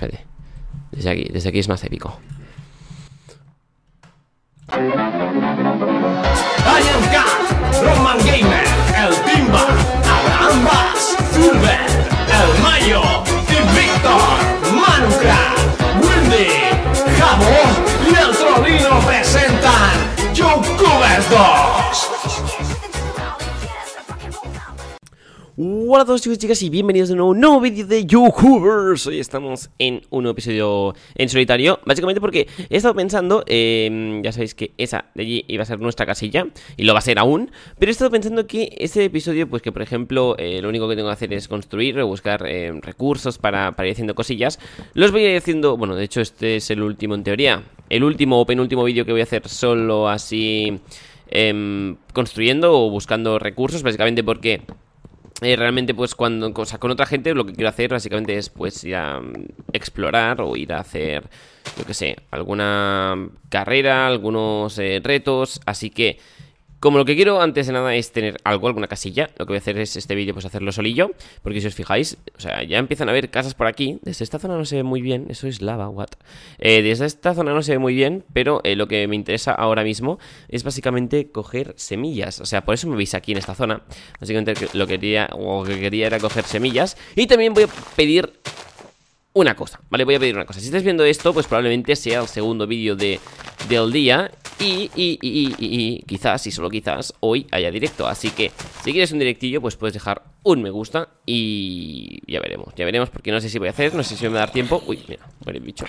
Espérate. Desde aquí, desde aquí es más épico. Roman Gamer, el Timba, Abraham Bass, Fulver, el Mayo y Víctor. Hola a todos chicos y chicas y bienvenidos a un nuevo, vídeo de YouTubers Hoy estamos en un nuevo episodio en solitario Básicamente porque he estado pensando, em, ya sabéis que esa de allí iba a ser nuestra casilla Y lo va a ser aún Pero he estado pensando que este episodio, pues que por ejemplo eh, Lo único que tengo que hacer es construir o buscar em, recursos para, para ir haciendo cosillas Los voy a ir haciendo, bueno de hecho este es el último en teoría El último o penúltimo vídeo que voy a hacer solo así... Em, construyendo o buscando recursos Básicamente porque... Eh, realmente pues cuando con otra gente lo que quiero hacer básicamente es pues ir mm, explorar o ir a hacer yo que sé alguna carrera algunos eh, retos así que como lo que quiero antes de nada es tener algo, alguna casilla, lo que voy a hacer es este vídeo pues hacerlo solillo, porque si os fijáis, o sea, ya empiezan a haber casas por aquí, desde esta zona no se ve muy bien, eso es lava, what. Eh, desde esta zona no se ve muy bien, pero eh, lo que me interesa ahora mismo es básicamente coger semillas, o sea, por eso me veis aquí en esta zona, básicamente lo que quería, quería era coger semillas, y también voy a pedir una cosa, ¿vale? Voy a pedir una cosa. Si estás viendo esto, pues probablemente sea el segundo vídeo del día y, y, y, y, quizás, y solo quizás, hoy haya directo. Así que si quieres un directillo, pues puedes dejar un me gusta y ya veremos. Ya veremos porque no sé si voy a hacer, no sé si me va a dar tiempo. Uy, mira, muere bicho.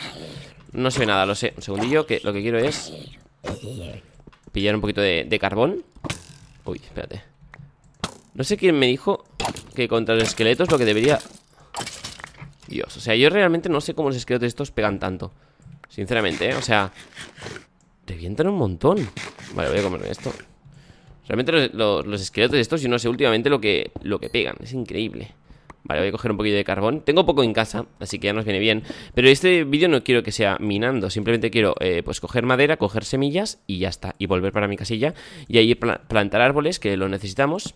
No sé nada, lo sé. Un segundillo, que lo que quiero es pillar un poquito de, carbón. Uy, espérate. No sé quién me dijo que contra los esqueletos lo que debería... Dios, o sea, yo realmente no sé cómo los esqueletos estos pegan tanto. Sinceramente, ¿eh? O sea, revientan un montón Vale, voy a comerme esto Realmente los, los, de esqueletos estos, yo no sé últimamente lo que, lo que pegan Es increíble Vale, voy a coger un poquito de carbón Tengo poco en casa, así que ya nos viene bien Pero este vídeo no quiero que sea minando Simplemente quiero, eh, pues, coger madera, coger semillas Y ya está, y volver para mi casilla Y ahí plantar árboles, que lo necesitamos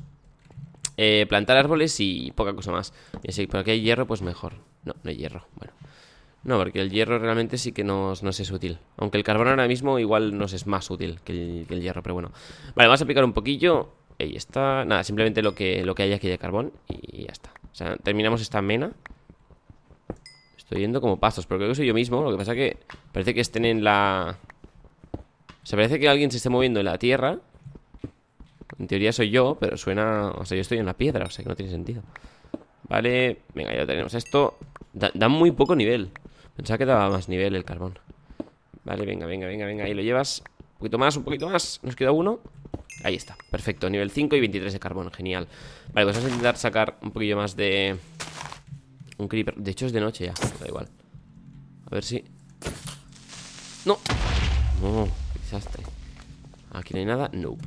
eh, Plantar árboles y poca cosa más Y así, por aquí hay hierro, pues mejor No, no hay hierro, bueno no, porque el hierro realmente sí que nos, es útil. Aunque el carbón ahora mismo igual nos es más útil que el, hierro, pero bueno. Vale, vamos a picar un poquillo. Ahí está. Nada, simplemente lo que, lo que hay aquí de carbón y ya está. O sea, terminamos esta mena. Estoy yendo como pasos, pero creo que soy yo mismo. Lo que pasa que parece que estén en la... O sea, parece que alguien se esté moviendo en la tierra. En teoría soy yo, pero suena... O sea, yo estoy en la piedra, o sea que no tiene sentido. Vale, venga, ya tenemos esto. Da, da muy poco nivel. Pensaba que daba más nivel el carbón. Vale, venga, venga, venga, venga. Ahí lo llevas. Un poquito más, un poquito más. Nos queda uno. Ahí está, perfecto, nivel 5 y 23 de carbón, genial Vale, pues vamos a intentar sacar un poquillo más de... Un creeper, de hecho es de noche ya, da igual A ver si... ¡No! No, qué desastre Aquí no hay nada, no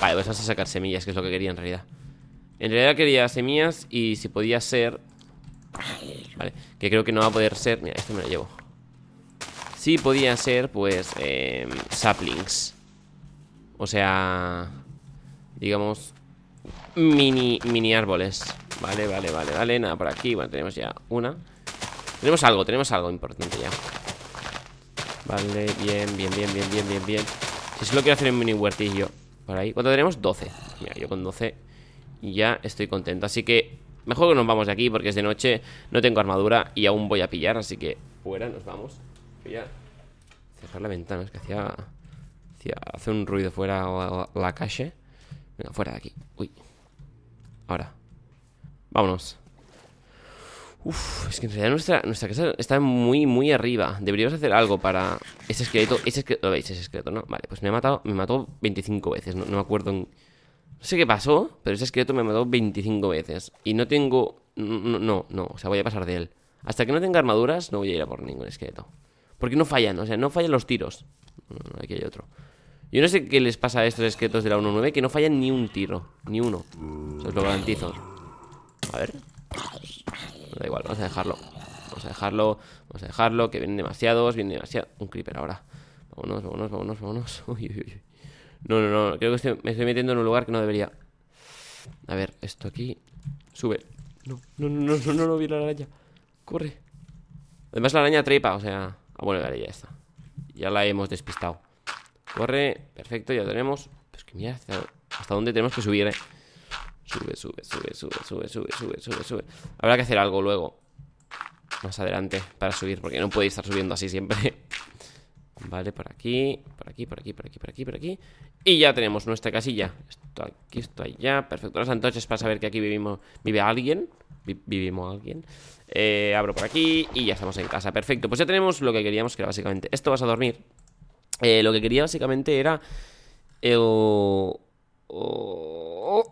Vale, pues vamos a sacar semillas, que es lo que quería en realidad En realidad quería semillas y si podía ser... ¿vale? Que creo que no va a poder ser... Mira, esto me lo llevo. Sí podía ser, pues, em, saplings. O sea, digamos, mini, mini árboles. Vale, vale, vale, vale. Nada, por aquí. Bueno, tenemos ya una. Tenemos algo, tenemos algo importante ya. Vale, bien, bien, bien, bien, bien, bien, bien. Si solo quiero hacer un mini huertillo. Por ahí. ¿Cuánto tenemos? 12. Mira, yo con 12 ya estoy contento. Así que Mejor que nos vamos de aquí porque es de noche, no tengo armadura y aún voy a pillar, así que fuera, nos vamos. Voy a cerrar la ventana, es que hacía, hacía hace un ruido fuera o la calle. Venga, fuera de aquí. Uy. Ahora. Vámonos. Uf, es que en realidad nuestra, nuestra casa está muy, muy arriba. Deberíamos hacer algo para... Ese esqueleto, ese esqueleto... ¿Lo veis? Ese esqueleto, ¿no? Vale, pues me ha matado... Me mató 25 veces. No, no me acuerdo en... No sé qué pasó, pero ese esqueleto me mató 25 veces. Y no tengo... No, no, o sea, voy a pasar de él. Hasta que no tenga armaduras, no voy a ir a por ningún esqueleto. Porque no fallan, o sea, no fallan los tiros. Aquí hay otro. Yo no sé qué les pasa a estos esqueletos de la 1.9 que no fallan ni un tiro, ni uno. Os lo garantizo. A ver. Da igual, vamos a dejarlo. Vamos a dejarlo, vamos a dejarlo, que vienen demasiados, vienen demasiado. Un creeper ahora. Vámonos, vámonos, vámonos, vámonos. Uy, no, no, no, creo que me estoy metiendo en un lugar que no debería. A ver, esto aquí. Sube. No, no, no, no, no, no vi la araña. Corre. Además, la araña trepa, o sea. Ah, bueno, vale, ya está. Ya la hemos despistado. Corre, perfecto, ya tenemos. Pero es que mira hasta, dónde tenemos que subir, eh. Sube, sube, sube, sube, sube, sube, sube, sube, sube. Habrá que hacer algo luego. Más adelante para subir, porque no puede estar subiendo así siempre. Vale, por aquí, por aquí, por aquí, por aquí, por aquí, por aquí. Y ya tenemos nuestra casilla. Esto aquí, esto allá. Perfecto. Las antorchas para saber que aquí vivimos, vive alguien. vivimos alguien. Eh, abro por aquí y ya estamos en casa. Perfecto. Pues ya tenemos lo que queríamos, que era básicamente. Esto vas a dormir. Eh, lo que quería básicamente era oh,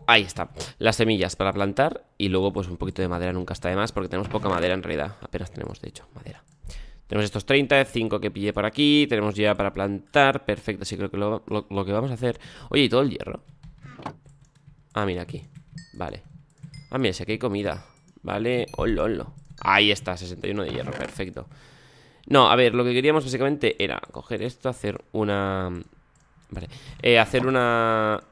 ahí está. Las semillas para plantar y luego pues un poquito de madera nunca está de más porque tenemos poca madera en realidad. Apenas tenemos, de hecho, madera. Tenemos estos 30, 5 que pillé por aquí, tenemos ya para plantar, perfecto, así que lo, que vamos a hacer... Oye, ¿y todo el hierro? Ah, mira, aquí, vale. Ah, mira, si aquí hay comida, vale, hola, hola. Ahí está, 61 de hierro, perfecto. No, a ver, lo que queríamos básicamente era coger esto, hacer una... Vale, eh, hacer una...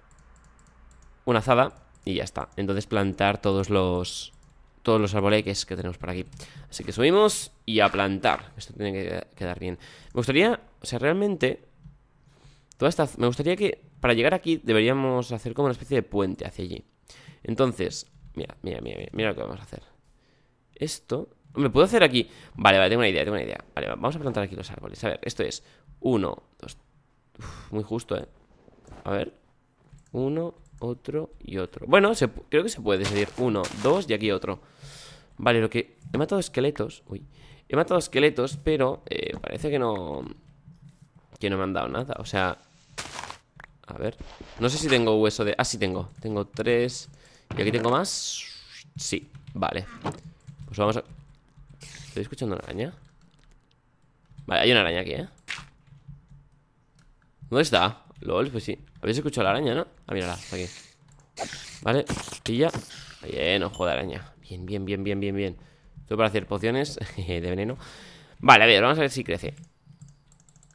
Una azada y ya está. Entonces plantar todos los todos los arboleques que tenemos por aquí. Así que subimos y a plantar. Esto tiene que quedar bien. Me gustaría, o sea, realmente... Toda esta... Me gustaría que para llegar aquí deberíamos hacer como una especie de puente hacia allí. Entonces, mira, mira, mira, mira, lo que vamos a hacer. Esto... Me puedo hacer aquí... Vale, vale, tengo una idea, tengo una idea. Vale, vamos a plantar aquí los árboles. A ver, esto es... Uno, dos... muy justo, ¿eh? A ver. Uno, otro y otro. Bueno, creo que se puede seguir uno, dos y aquí otro. Vale, lo que... He matado esqueletos. Uy. He matado esqueletos, pero eh, parece que no... Que no me han dado nada. O sea... A ver. No sé si tengo hueso de... Ah, sí tengo. Tengo tres. ¿Y aquí tengo más? Sí. Vale. Pues vamos a... ¿Estoy escuchando una araña? Vale, hay una araña aquí, ¿eh? ¿Dónde está? LOL, pues sí ¿Habéis escuchado la araña, no? Ah, mírala, está aquí Vale, pilla Bien, ojo de araña Bien, bien, bien, bien, bien, bien Esto para hacer pociones de veneno Vale, a ver, vamos a ver si crece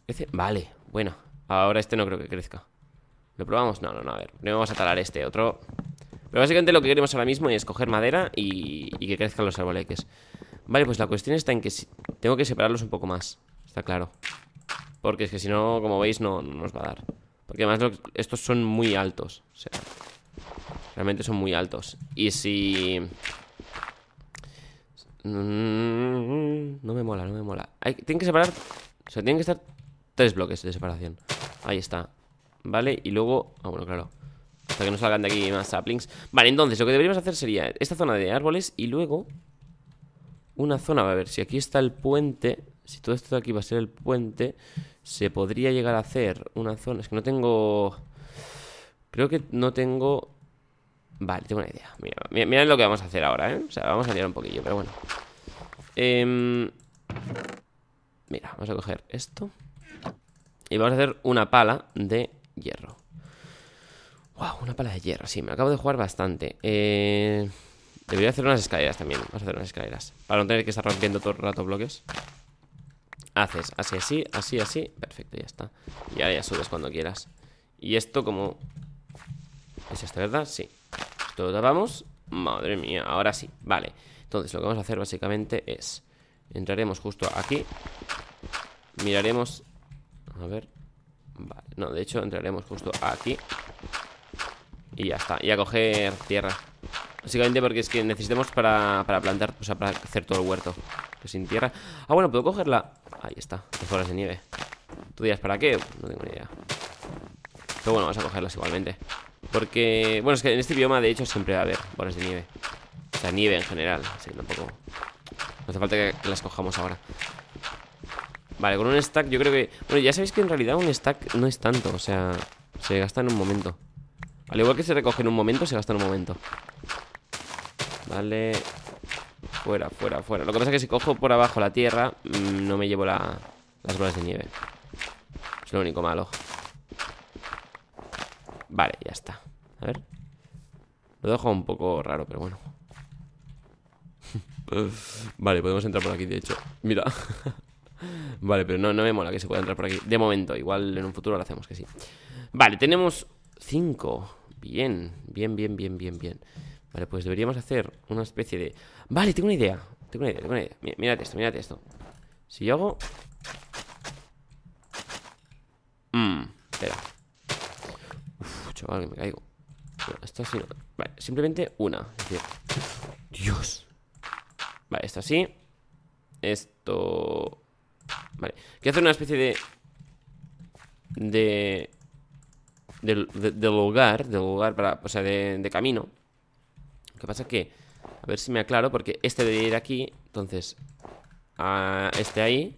¿Crece? Vale, bueno Ahora este no creo que crezca ¿Lo probamos? No, no, no, a ver Primero vamos a talar este, otro Pero básicamente lo que queremos ahora mismo es coger madera y, que crezcan los arboleques Vale, pues la cuestión está en que tengo que separarlos un poco más Está claro Porque es que si no, como veis, no nos va a dar porque además estos son muy altos. O sea, realmente son muy altos. Y si... No me mola, no me mola. tienen que separar... O sea, tienen que estar tres bloques de separación. Ahí está. Vale, y luego... Ah, bueno, claro. Hasta que no salgan de aquí más saplings. Vale, entonces lo que deberíamos hacer sería esta zona de árboles y luego... Una zona, a ver, si aquí está el puente si todo esto de aquí va a ser el puente, se podría llegar a hacer una zona... Es que no tengo... Creo que no tengo... Vale, tengo una idea. Mira, lo que vamos a hacer ahora, ¿eh? O sea, vamos a liar un poquillo, pero bueno. Em, mira, vamos a coger esto. Y vamos a hacer una pala de hierro. Wow, una pala de hierro, sí, me acabo de jugar bastante. Eh... Debería hacer unas escaleras también. Vamos a hacer unas escaleras. Para no tener que estar rompiendo todo el rato bloques. Haces así, así, así, así Perfecto, ya está Y ahora ya subes cuando quieras Y esto como... ¿Es esta verdad? Sí Todo lo tapamos Madre mía, ahora sí Vale Entonces lo que vamos a hacer básicamente es Entraremos justo aquí Miraremos A ver Vale, no, de hecho entraremos justo aquí Y ya está Y a coger tierra Básicamente porque es que necesitamos para, para plantar O sea, para hacer todo el huerto Que sin tierra Ah, bueno, puedo cogerla Ahí está, bolas de nieve ¿Tú dirás para qué? No tengo ni idea Pero bueno, vamos a cogerlas igualmente Porque, bueno, es que en este bioma de hecho siempre va a haber bolas de nieve O sea, nieve en general Así que tampoco... No hace falta que las cojamos ahora Vale, con un stack yo creo que... Bueno, ya sabéis que en realidad un stack no es tanto O sea, se gasta en un momento Al igual que se recoge en un momento, se gasta en un momento Vale, Fuera, fuera, fuera Lo que pasa es que si cojo por abajo la tierra mm, No me llevo las bolas de nieve Es lo único malo Vale, ya está A ver Lo dejo un poco raro, pero bueno Vale, podemos entrar por aquí, de hecho Mira Vale, pero no, no me mola que se pueda entrar por aquí De momento, igual en un futuro lo hacemos que sí Vale, tenemos cinco Bien, bien, bien, bien, bien, bien Vale, pues deberíamos hacer una especie de... Vale, tengo una idea. Tengo una idea, tengo una idea. Mírate esto, mírate esto. Si yo hago... Mmm, espera. Uf, chaval, que me caigo. esto así no. Vale, simplemente una. Es decir... Dios. Vale, esto así. Esto... Vale. Quiero hacer una especie de... De... Del, de, del hogar, del hogar para, o sea, de, de camino que pasa que, a ver si me aclaro, porque este debería ir aquí, entonces, este ahí.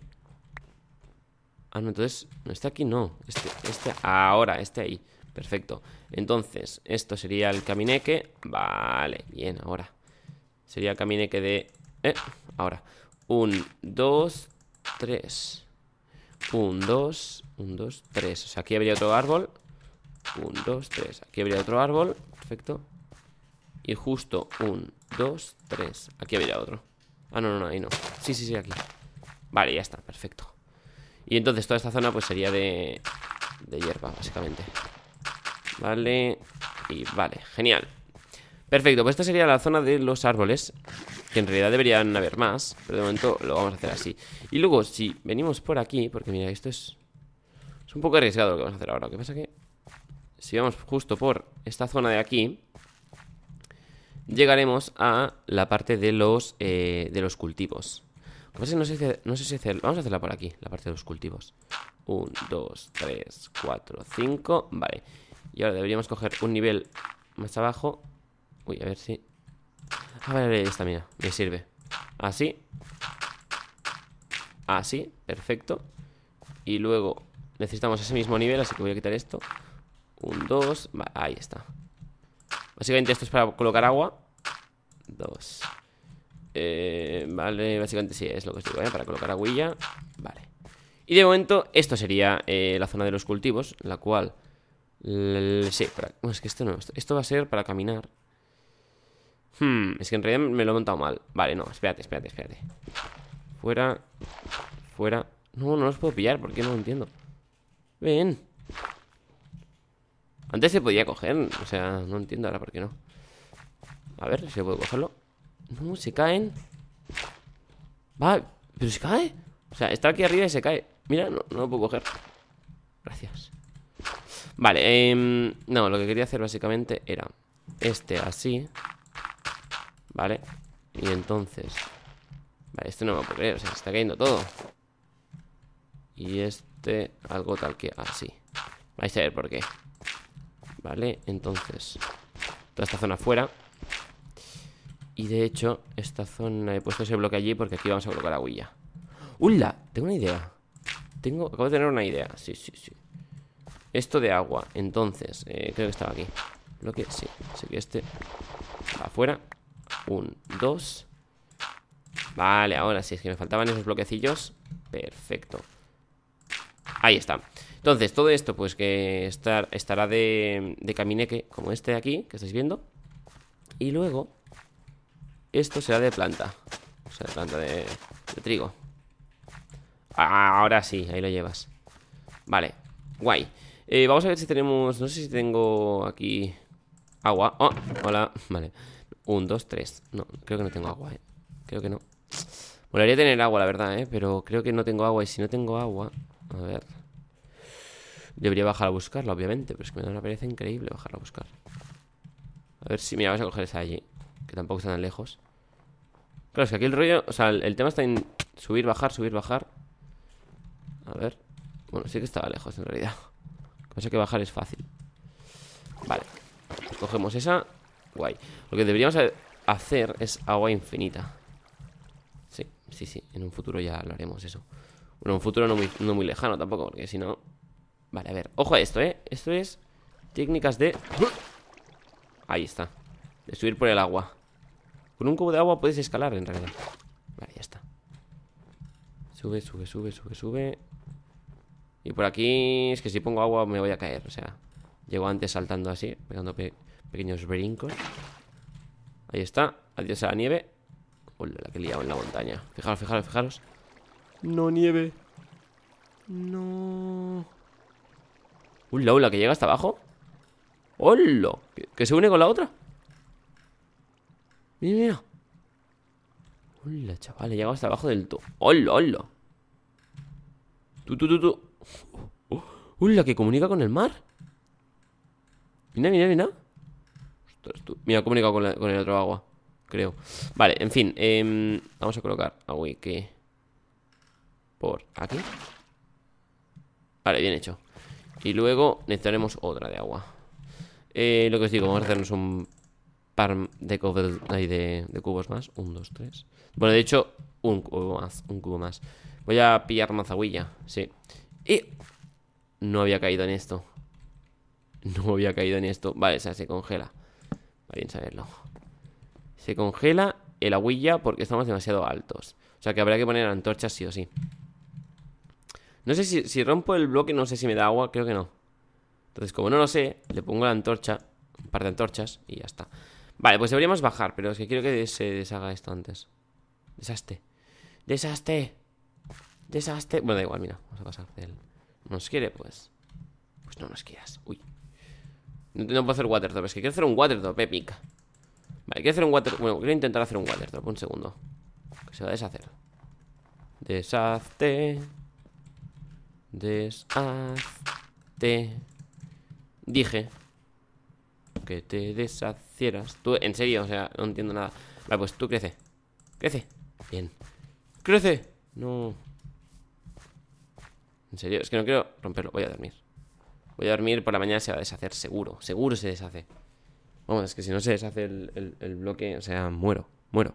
Ah, no, entonces, no, este aquí no, este, este, ahora, este ahí, perfecto. Entonces, esto sería el camineque, vale, bien, ahora. Sería el camineque de... Eh, ahora. Un, dos, tres. Un, dos, un, dos, tres. O sea, aquí habría otro árbol. Un, dos, tres. Aquí habría otro árbol. Perfecto. Y justo un, dos, tres. Aquí había otro. Ah, no, no, no, ahí no. Sí, sí, sí, aquí. Vale, ya está, perfecto. Y entonces toda esta zona pues sería de, de hierba, básicamente. Vale. Y vale, genial. Perfecto, pues esta sería la zona de los árboles. Que en realidad deberían haber más. Pero de momento lo vamos a hacer así. Y luego, si venimos por aquí, porque mira, esto es. Es un poco arriesgado lo que vamos a hacer ahora. Lo que pasa que. Si vamos justo por esta zona de aquí llegaremos a la parte de los, eh, de los cultivos. No Vamos a hacerla por aquí, la parte de los cultivos. 1, 2, 3, 4, 5. Vale. Y ahora deberíamos coger un nivel más abajo. Uy, a ver si... Ah, vale, esta mira, me sirve. Así. Así, perfecto. Y luego necesitamos ese mismo nivel, así que voy a quitar esto. Un 2, ahí está. Básicamente esto es para colocar agua Dos eh, Vale, básicamente sí, es lo que os digo, ¿eh? Para colocar aguilla Vale Y de momento esto sería eh, la zona de los cultivos La cual... Sí, para... bueno, es que esto no Esto va a ser para caminar Hmm, es que en realidad me lo he montado mal Vale, no, espérate, espérate, espérate Fuera Fuera No, no los puedo pillar, porque no lo entiendo Ven antes se podía coger, o sea, no entiendo ahora por qué no A ver si puedo cogerlo No, se caen Va, pero se cae O sea, está aquí arriba y se cae Mira, no, lo puedo coger Gracias Vale, em, no, lo que quería hacer básicamente era Este así Vale Y entonces Vale, este no me puedo creer, o sea, se está cayendo todo Y este algo tal que así Vais a ver por qué Vale, entonces Toda esta zona fuera Y de hecho, esta zona He puesto ese bloque allí porque aquí vamos a colocar la huella ¡Hula! Tengo una idea Tengo, acabo de tener una idea Sí, sí, sí Esto de agua, entonces, eh, creo que estaba aquí Bloque, sí, sé que este afuera Un, dos Vale, ahora sí, es que me faltaban esos bloquecillos Perfecto Ahí está. Entonces, todo esto, pues que estará de, de camineque, como este de aquí, que estáis viendo. Y luego, esto será de planta. O sea, de planta de, trigo. Ah, ahora sí, ahí lo llevas. Vale, guay. Eh, vamos a ver si tenemos. No sé si tengo aquí agua. Oh, hola. Vale. Un, dos, tres. No, creo que no tengo agua, eh. Creo que no. Volaría tener agua, la verdad, eh. Pero creo que no tengo agua. Y si no tengo agua. A ver. Debería bajar a buscarla, obviamente, pero es que me da una pereza increíble bajarla a buscar. A ver si, mira, vas a coger esa allí, que tampoco está tan lejos. Claro, es que aquí el rollo, o sea, el, tema está en subir, bajar, subir, bajar. A ver. Bueno, sí que estaba lejos en realidad. Lo que pasa que bajar es fácil. Vale. cogemos esa. Guay. Lo que deberíamos hacer es agua infinita. Sí, sí, sí. En un futuro ya lo haremos eso en un futuro no muy, lejano tampoco, porque si no... Vale, a ver, ojo a esto, ¿eh? Esto es técnicas de... Ahí está De subir por el agua Con un cubo de agua puedes escalar, en realidad Vale, ya está Sube, sube, sube, sube, sube Y por aquí... Es que si pongo agua me voy a caer, o sea Llego antes saltando así, pegando pequeños brincos Ahí está Adiós a la nieve Hola, la que he liado en la montaña Fijaros, fijaros, fijaros no, nieve. No. Hola, hola, que llega hasta abajo. ¡Hola! ¿Que, se une con la otra? Mira, mira. ¡Hola, chaval! He hasta abajo del todo. ¡Hola, hola! ¡Tú, tú, tú, tú! ¡Hola, que comunica con el mar! Mira, mira, mira. Mira, ha comunicado con, el otro agua. Creo. Vale, en fin. Em, vamos a colocar agua que por aquí. Vale, bien hecho. Y luego necesitaremos otra de agua. Eh, lo que os digo, vamos a hacernos un par de, cubos, de, cubos más. Un, dos, tres. Bueno, de hecho, un cubo más. Un cubo más. Voy a pillar agüilla sí. Y no había caído en esto. No había caído en esto. Vale, o sea, se congela. Vale, bien saberlo. Se congela el aguilla porque estamos demasiado altos. O sea que habría que poner antorchas sí o sí. No sé si, si rompo el bloque, no sé si me da agua, creo que no. Entonces, como no lo sé, le pongo la antorcha, un par de antorchas y ya está. Vale, pues deberíamos bajar, pero es que quiero que se eh, deshaga esto antes. Desaste. Desaste. Desaste. Bueno, da igual, mira. Vamos a pasar ¿Nos quiere? Pues. Pues no nos quieras. Uy. No, puedo hacer waterdrop. Es que quiero hacer un waterdrop épica. Eh, vale, quiero hacer un water Bueno, quiero intentar hacer un waterdrop. Un segundo. Que se va a deshacer. Deshazte. Te... Dije que te deshacieras. Tú, en serio, o sea, no entiendo nada. Vale, pues tú crece. Crece. Bien. ¡Crece! No. En serio, es que no quiero romperlo. Voy a dormir. Voy a dormir, por la mañana se va a deshacer, seguro. Seguro se deshace. Vamos, es que si no se deshace el, el, el bloque, o sea, muero, muero.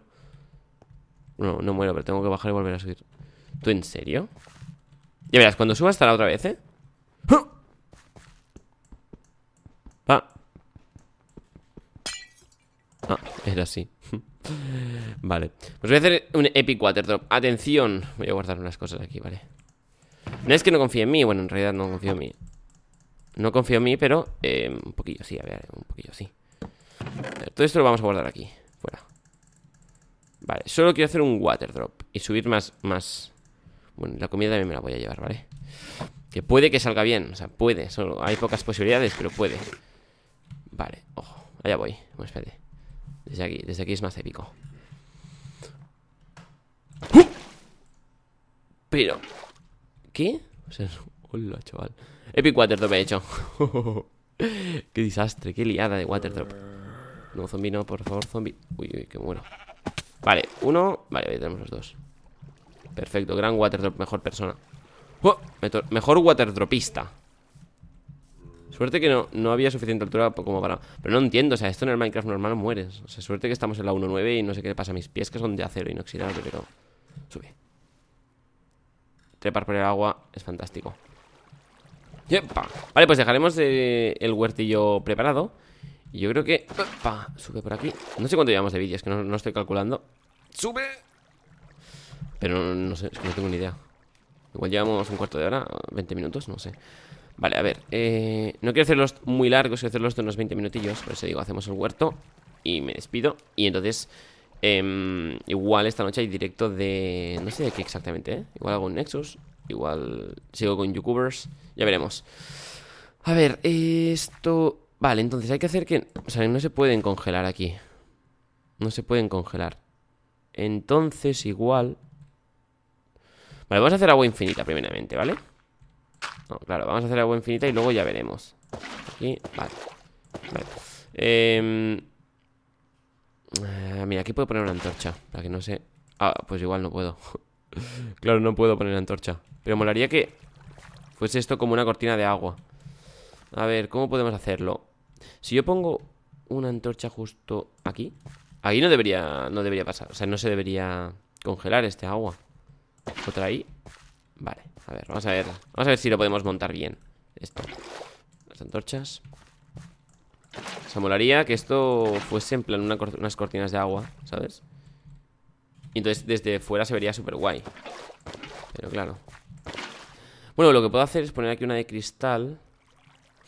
No, no muero, pero tengo que bajar y volver a subir. ¿Tú en serio? Ya verás, cuando suba estará otra vez, ¿eh? Va. Ah, era así. vale. Pues voy a hacer un epic water drop. Atención. Voy a guardar unas cosas aquí, vale. No es que no confíe en mí. Bueno, en realidad no confío en mí. No confío en mí, pero eh, un poquillo sí, a ver, un poquillo así. Todo esto lo vamos a guardar aquí, fuera. Vale, solo quiero hacer un water drop y subir más, más, bueno, la comida también me la voy a llevar, ¿vale? Que puede que salga bien, o sea, puede solo Hay pocas posibilidades, pero puede Vale, ojo, allá voy Bueno, espérate Desde aquí, desde aquí es más épico ¡Uh! Pero ¿Qué? O sea, hola, chaval Epic Waterdrop he hecho Qué desastre, qué liada de Waterdrop No, zombie no, por favor, zombie Uy, uy, qué bueno Vale, uno, vale, ahí tenemos los dos Perfecto, gran waterdrop, mejor persona ¡Oh! Mejor waterdropista Suerte que no, no había suficiente altura como para... Pero no entiendo, o sea, esto en el Minecraft normal mueres O sea, suerte que estamos en la 1.9 y no sé qué le pasa a mis pies Que son de acero inoxidable, pero... Sube Trepar por el agua es fantástico Vale, pues dejaremos eh, el huertillo preparado Y yo creo que... Sube por aquí No sé cuánto llevamos de vídeos, que no estoy calculando ¡Sube! Pero no, sé, es que no tengo ni idea. Igual llevamos un cuarto de hora, 20 minutos, no sé. Vale, a ver. Eh, no quiero hacerlos muy largos, quiero hacerlos de unos 20 minutillos. Por eso digo, hacemos el huerto y me despido. Y entonces, em, igual esta noche hay directo de... No sé de qué exactamente, ¿eh? Igual hago un Nexus. Igual sigo con YouTubers. Ya veremos. A ver, esto... Vale, entonces hay que hacer que... O sea, no se pueden congelar aquí. No se pueden congelar. Entonces, igual... Vale, vamos a hacer agua infinita primeramente, ¿vale? No, claro, vamos a hacer agua infinita y luego ya veremos Aquí, vale Vale eh, Mira, aquí puedo poner una antorcha Para que no se... Ah, pues igual no puedo Claro, no puedo poner antorcha Pero molaría que fuese esto como una cortina de agua A ver, ¿cómo podemos hacerlo? Si yo pongo una antorcha justo aquí Ahí no debería, no debería pasar O sea, no se debería congelar este agua otra ahí Vale, a ver, vamos a ver Vamos a ver si lo podemos montar bien Esto Las antorchas Se molaría que esto fuese en plan unas cortinas de agua, ¿sabes? Y entonces desde fuera se vería súper guay Pero claro Bueno, lo que puedo hacer es poner aquí una de cristal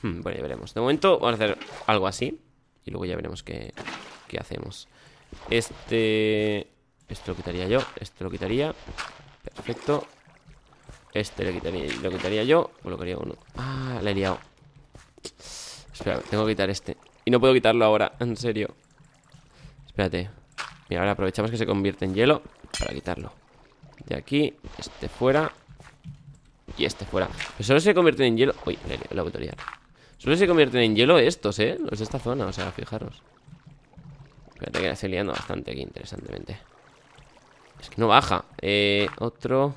hmm, Bueno, ya veremos De momento vamos a hacer algo así Y luego ya veremos qué, qué hacemos Este... Esto lo quitaría yo Esto lo quitaría Perfecto Este lo quitaría yo O lo quería uno Ah, le he liado Espera, tengo que quitar este Y no puedo quitarlo ahora, en serio Espérate Mira, ahora aprovechamos que se convierte en hielo Para quitarlo De aquí, este fuera Y este fuera Pero solo se convierten en hielo Uy, le, he Solo se convierten en hielo estos, eh Los de esta zona, o sea, fijaros Espérate que la liando bastante aquí, interesantemente no baja. Eh, otro.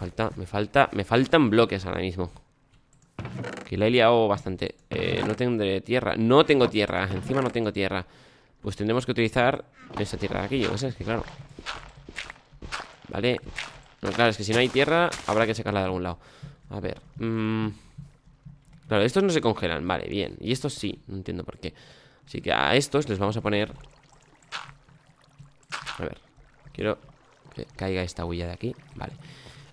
Me falta, me falta, me faltan bloques ahora mismo. Que la he liado bastante. Eh, no tendré tierra. No tengo tierra. Encima no tengo tierra. Pues tendremos que utilizar esa tierra de aquí. Yo es que claro. Vale. No, claro, es que si no hay tierra, habrá que sacarla de algún lado. A ver. Mm. Claro, estos no se congelan. Vale, bien. Y estos sí. No entiendo por qué. Así que a estos les vamos a poner... A ver. Quiero que caiga esta huella de aquí Vale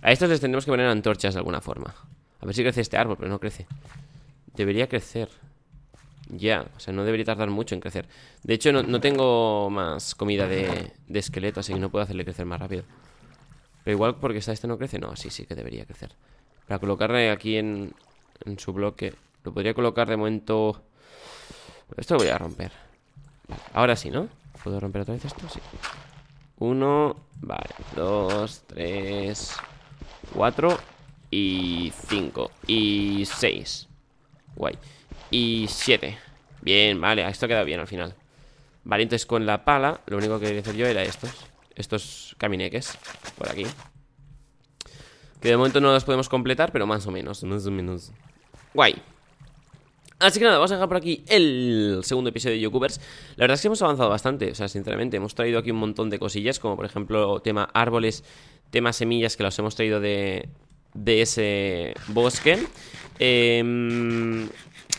A estos les tendremos que poner antorchas de alguna forma A ver si crece este árbol, pero no crece Debería crecer Ya, o sea, no debería tardar mucho en crecer De hecho, no, tengo más comida de, de, esqueleto Así que no puedo hacerle crecer más rápido Pero igual porque está este no crece No, sí, sí que debería crecer Para colocarle aquí en, en su bloque Lo podría colocar de momento Esto lo voy a romper Ahora sí, ¿no? ¿Puedo romper otra vez esto? Sí uno, vale, dos, tres, cuatro y cinco y seis. Guay. Y siete. Bien, vale, esto ha quedado bien al final. Vale, entonces con la pala lo único que quería hacer yo era estos. Estos camineques por aquí. Que de momento no los podemos completar, pero más o menos, más o menos. Guay. Así que nada, vamos a dejar por aquí el segundo episodio de YouTubers. La verdad es que hemos avanzado bastante, o sea, sinceramente, hemos traído aquí un montón de cosillas, como por ejemplo tema árboles, tema semillas, que los hemos traído de, ese bosque. Em,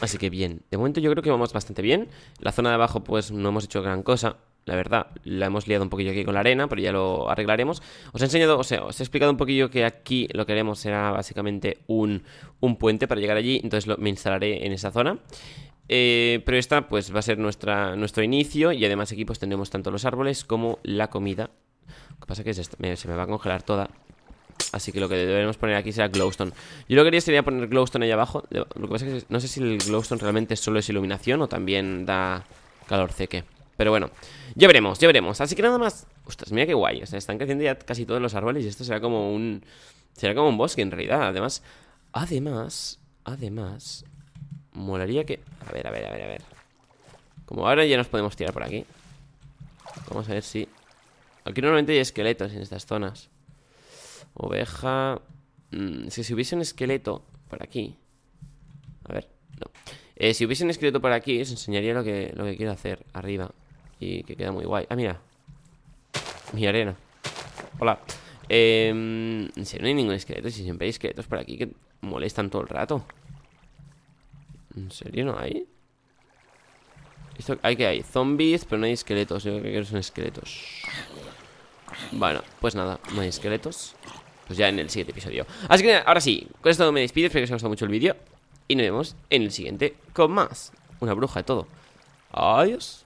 así que bien, de momento yo creo que vamos bastante bien. La zona de abajo pues no hemos hecho gran cosa, la verdad. La hemos liado un poquillo aquí con la arena, pero ya lo arreglaremos. Os he enseñado, o sea, os he explicado un poquillo que aquí lo que haremos será básicamente un, puente para llegar allí, entonces me instalaré en esa zona. Eh, pero esta pues va a ser nuestra, nuestro inicio y además aquí pues tendremos tanto los árboles como la comida. Lo que pasa que se me va a congelar toda. Así que lo que debemos poner aquí será glowstone Yo lo que quería sería poner glowstone ahí abajo Lo que pasa es que no sé si el glowstone realmente solo es iluminación O también da calor ceque pero bueno, ya veremos, ya veremos. Así que nada más. Ostras, mira qué guay. O sea, están creciendo ya casi todos los árboles y esto será como un. Será como un bosque en realidad. Además, además, además. Molaría que. A ver, a ver, a ver, a ver. Como ahora ya nos podemos tirar por aquí. Vamos a ver si. Aquí normalmente hay esqueletos en estas zonas. Oveja. Mm, es que si hubiese un esqueleto por aquí. A ver, no. Eh, si hubiese un esqueleto por aquí, os enseñaría lo que, lo que quiero hacer arriba. Y que queda muy guay Ah, mira Mi arena Hola eh, En serio, no hay ningún esqueleto Si siempre hay esqueletos por aquí Que molestan todo el rato ¿En serio no hay? Esto, hay que hay zombies, pero no hay esqueletos Yo creo que son esqueletos Bueno, pues nada, no hay esqueletos Pues ya en el siguiente episodio Así que ahora sí, con esto me despido Espero que os haya gustado mucho el vídeo Y nos vemos en el siguiente con más Una bruja de todo Adiós